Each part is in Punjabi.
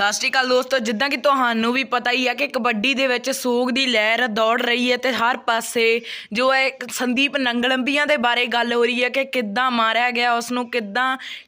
ਸਤਿ ਸ਼੍ਰੀ ਅਕਾਲ ਦੋਸਤੋ ਜਿੱਦਾਂ ਕਿ ਤੁਹਾਨੂੰ ਵੀ ਪਤਾ ਹੀ ਆ ਕਿ ਕਬੱਡੀ ਦੇ ਵਿੱਚ ਸੋਗ ਦੀ ਲਹਿਰ ਦੌੜ ਰਹੀ ਹੈ ਤੇ ਹਰ ਪਾਸੇ ਜੋ ਹੈ ਸੰਦੀਪ ਨੰਗਲੰਬੀਆਂ ਦੇ ਬਾਰੇ ਗੱਲ ਹੋ ਰਹੀ ਹੈ ਕਿ ਕਿੱਦਾਂ ਮਾਰਿਆ ਗਿਆ ਉਸ ਨੂੰ ਕਿੱਦਾਂ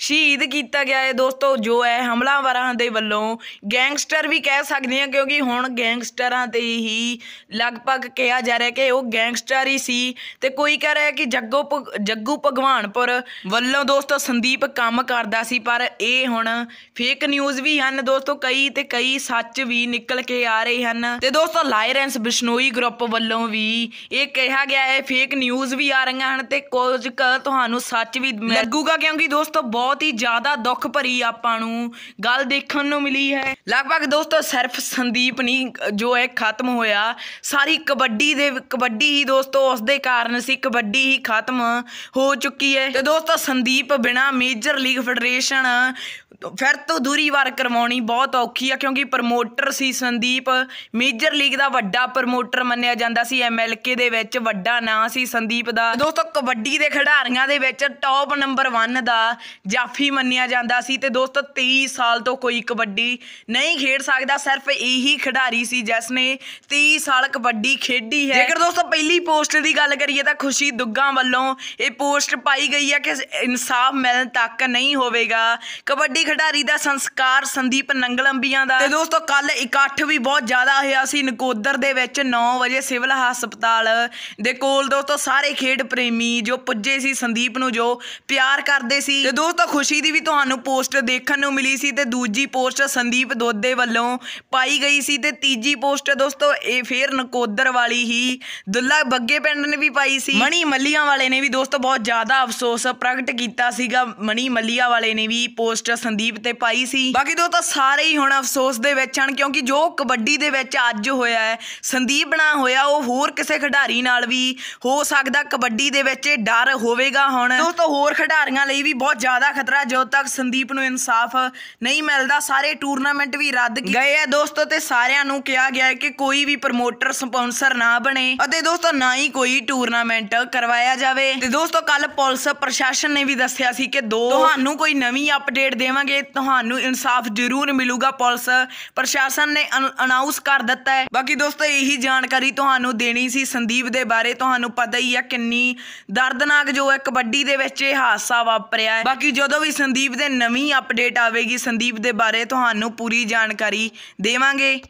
ਸ਼ਹੀਦ ਕੀਤਾ ਗਿਆ ਹੈ ਦੋਸਤੋ ਜੋ ਹੈ ਹਮਲਾਵਰਾਂ ਦੇ ਵੱਲੋਂ ਗੈਂਗਸਟਰ ਵੀ ਕਹਿ ਸਕਦੇ ਹਾਂ ਕਿਉਂਕਿ ਹੁਣ ਗੈਂਗਸਟਰਾਂ ਤੇ ਹੀ ਲਗਭਗ ਕਿਹਾ ਜਾ ਰਿਹਾ ਕਿ ਉਹ ਗੈਂਗਸਟਰ ਹੀ ਸੀ ਤੇ ਕੋਈ ਕਹਿ ਰਿਹਾ ਕਿ ਜੱਗੋ ਜੱਗੂ ਭਗਵਾਨਪੁਰ ਵੱਲੋਂ ਦੋਸਤੋ ਸੰਦੀਪ ਕੰਮ ਕਰਦਾ ਸੀ ਪਰ ਇਹ ਹੁਣ ਫੇਕ ਨਿਊਜ਼ ਵੀ ਹਨ ਦੋਸਤੋ ਕਈ ਤੇ ਕਈ ਸੱਚ ਵੀ ਨਿਕਲ ਕੇ ਆ ਰਹੇ ਹਨ ਤੇ ਦੋਸਤੋ ਲਾਇਰੈਂਸ ਬਿਸ਼ਨੋਈ ਗਰੁੱਪ ਵੱਲੋਂ ਵੀ ਇਹ ਕਿਹਾ ਗਿਆ ਹੈ ਫੇਕ ਨਿਊਜ਼ ਵੀ ਆ ਰਹੀਆਂ ਹਨ ਤੇ ਕੁਝ ਕ ਤੁਹਾਨੂੰ ਸੱਚ ਵੀ ਲੱਗੂਗਾ ਕਿਉਂਕਿ ਦੋਸਤੋ ਬਹੁਤ ਹੀ ਜ਼ਿਆਦਾ ਦੁੱਖ ਭਰੀ ਆਪਾਂ ਨੂੰ ਗੱਲ ਦੇਖਣ ਨੂੰ ਮਿਲੀ ਹੈ ਲਗਭਗ ਦੋਸਤੋ ਸਿਰਫ ਸੰਦੀਪ ਨਹੀਂ ਜੋ ਹੈ ਖਤਮ ਹੋਇਆ ਸਾਰੀ ਕਬੱਡੀ ਦੇ ਕਬੱਡੀ ਹੀ ਦੋਸਤੋ ਉਸ ਦੇ ਕਾਰਨ ਸੀ ਕਬੱਡੀ ਹੀ ਖਤਮ ਹੋ ਚੁੱਕੀ ਹੈ ਤੇ ਦੋਸਤੋ ਸੰਦੀਪ ਬਿਨਾ ਮੇਜਰ ਲੀਗ ਫੈਡਰੇਸ਼ਨ ਫਿਰ ਤੋਂ ਦੂਰੀ ਵਾਰ ਕਰਵਾਉਣੀ ਬਹੁਤ ਔਖੀ ਆ ਕਿਉਂਕਿ ਪ੍ਰਮੋਟਰ ਸੀ ਸੰਦੀਪ ਮੇਜਰ ਲੀਗ ਦਾ ਵੱਡਾ ਪ੍ਰਮੋਟਰ ਮੰਨਿਆ ਜਾਂਦਾ ਸੀ ਐਮਐਲਕੇ ਦੇ ਵਿੱਚ ਵੱਡਾ ਨਾਂ ਸੀ ਸੰਦੀਪ ਦਾ ਦੋਸਤੋ ਕਬੱਡੀ ਦੇ ਖਿਡਾਰੀਆਂ ਦੇ ਵਿੱਚ ਟੌਪ ਨੰਬਰ 1 ਦਾ ਜਾਫੀ ਮੰਨਿਆ ਜਾਂਦਾ ਸੀ ਤੇ ਦੋਸਤੋ 23 ਸਾਲ ਤੋਂ ਕੋਈ ਕਬੱਡੀ ਨਹੀਂ ਖੇਡ ਸਕਦਾ ਸਿਰਫ ਇਹੀ ਖਿਡਾਰੀ ਸੀ ਜਿਸ ਨੇ 23 ਸਾਲ ਕਬੱਡੀ ਖੇਡੀ ਹੈ ਜੇਕਰ ਦੋਸਤੋ ਪਹਿਲੀ ਪੋਸਟ ਦੀ ਗੱਲ ਕਰੀਏ ਤਾਂ ਖੁਸ਼ੀ ਦੁੱਗਾ ਵੱਲੋਂ ਇਹ ਪੋਸਟ ਪਾਈ ਗਈ ਹੈ ਕਿ ਇਨਸਾਫ ਮਿਲਣ ਤੱਕ ਨਹੀਂ ਹੋਵੇਗਾ ਕਬੱਡੀ ਖਿਡਾਰੀ ਦਾ ਸੰਸਕਾਰ ਸੰਦੀਪ ਨੰਗਲੰਬੀਆਂ ਦਾ ਤੇ ਦੋਸਤੋ ਕੱਲ ਇਕੱਠ ਵੀ ਬਹੁਤ ਜ਼ਿਆਦਾ ਹੋਇਆ ਸੀ ਨਕੋਦਰ ਦੇ ਵਿੱਚ 9 ਵਜੇ ਸਿਵਲ ਹਸਪਤਾਲ ਦੇ ਕੋਲ ਦੋਸਤੋ ਸਾਰੇ ਖੇਡ ਪ੍ਰੇਮੀ ਜੋ ਪੁੱਜੇ ਸੀ ਸੰਦੀਪ ਨੂੰ ਜੋ ਪਿਆਰ ਕਰਦੇ ਸੀ ਤੇ ਦੋਸਤੋ ਖੁਸ਼ੀ ਦੀ ਵੀ ਤੁਹਾਨੂੰ ਪੋਸਟ ਦੇਖਣ ਨੂੰ ਮਿਲੀ ਸੀ ਤੇ ਦੂਜੀ ਪੋਸਟ ਸੰਦੀਪ ਦੋਦੇ ਵੱਲੋਂ ਪਾਈ ਗਈ ਸੀ ਤੇ ਤੀਜੀ ਪੋਸਟ ਦੋਸਤੋ ਇਹ ਫੇਰ ਨਕੋਦਰ ਵਾਲੀ ਹੀ ਦੁੱਲਾ ਬੱਗੇ ਪਿੰਡ ਨੇ ਵੀ ਪਾਈ ਸੀ ਮਣੀ ਮੱਲੀਆਂ ਵਾਲੇ ਨੇ ਵੀ ਦੋਸਤੋ ਬਹੁਤ ਜ਼ਿਆਦਾ ਅਫਸੋਸ ਪ੍ਰਗਟ ਕੀਤਾ ਸੀਗਾ ਮਣੀ ਮੱਲੀਆਂ ਵਾਲੇ ਨੇ ਵੀ ਪੋਸਟ ਸੰਦੀਪ ਸੰਦੀਪ ਤੇ ਪਾਈ ਸੀ ਬਾਕੀ ਦੋ ਤਾਂ ਸਾਰੇ ਹੀ ਹੁਣ ਅਫਸੋਸ ਦੇ ਵਿੱਚ ਹਨ ਕਿਉਂਕਿ ਜੋ ਕਬੱਡੀ ਦੇ ਵਿੱਚ ਅੱਜ ਹੋਇਆ ਹੈ ਸੰਦੀਪ ਨਾਲ ਹੋਇਆ ਉਹ ਹੋਰ ਕਿਸੇ ਖਿਡਾਰੀ ਨਾਲ ਵੀ ਹੋ ਸਕਦਾ ਕਬੱਡੀ ਦੇ ਵਿੱਚ ਡਰ ਹੋਵੇਗਾ ਹੁਣ ਉਹ ਤਾਂ ਹੋਰ ਖਿਡਾਰੀਆਂ ਲਈ ਵੀ ਬਹੁਤ ਜ਼ਿਆਦਾ ਖਤਰਾ ਜਦੋਂ ਤੱਕ ਸੰਦੀਪ ਨੂੰ ਇਨਸਾਫ ਨਹੀਂ ਮਿਲਦਾ ਸਾਰੇ ਟੂਰਨਾਮੈਂਟ ਵੀ ਰੱਦ ਕੀਤੇ ਗਏ ਆ ਦੋਸਤੋ ਤੇ ਸਾਰਿਆਂ ਨੂੰ ਕਿਹਾ ਗਿਆ ਹੈ ਕਿ ਕੋਈ ਵੀ ਪ੍ਰਮੋਟਰ ਸਪਾਂਸਰ ਨਾ ਬਣੇ ਅਤੇ ਦੋਸਤੋ ਨਾ ਹੀ ਕੋਈ ਟੂਰਨਾਮੈਂਟ ਕਰਵਾਇਆ ਜਾਵੇ ਤੇ ਦੋਸਤੋ ਕੱਲ ਪੁਲਿਸ ਪ੍ਰਸ਼ਾਸਨ ਨੇ ਵੀ ਦੱਸਿਆ ਸੀ ਕਿ ਦੋ ਤੁਹਾਨੂੰ ਕੋਈ ਨਵੀਂ ਅਪਡੇਟ ਦੇਵਾਂਗੇ ਕਰੋਗੇ ਤੁਹਾਨੂੰ ਇਨਸਾਫ ਜ਼ਰੂਰ ਮਿਲੂਗਾ ਪੁਲਿਸ ਪ੍ਰਸ਼ਾਸਨ ਨੇ ਅਨਾਉਂਸ ਕਰ ਦਿੱਤਾ ਹੈ ਬਾਕੀ ਦੋਸਤੋ ਇਹੀ ਜਾਣਕਾਰੀ ਤੁਹਾਨੂੰ ਦੇਣੀ ਸੀ ਸੰਦੀਪ ਦੇ ਬਾਰੇ ਤੁਹਾਨੂੰ ਪਤਾ ਹੀ ਆ ਕਿੰਨੀ ਦਰਦਨਾਕ ਜੋ ਹੈ ਕਬੱਡੀ ਦੇ ਵਿੱਚ ਇਹ ਹਾਦਸਾ ਵਾਪਰਿਆ ਹੈ ਬਾਕੀ ਜਦੋਂ ਵੀ ਸੰਦੀਪ ਦੇ ਨਵੀਂ ਅਪਡੇਟ ਆਵੇਗੀ ਸੰਦੀਪ ਦੇ ਬਾਰੇ ਤੁਹਾਨੂੰ ਪੂਰੀ ਜਾਣਕਾਰੀ ਦੇਵਾਂਗੇ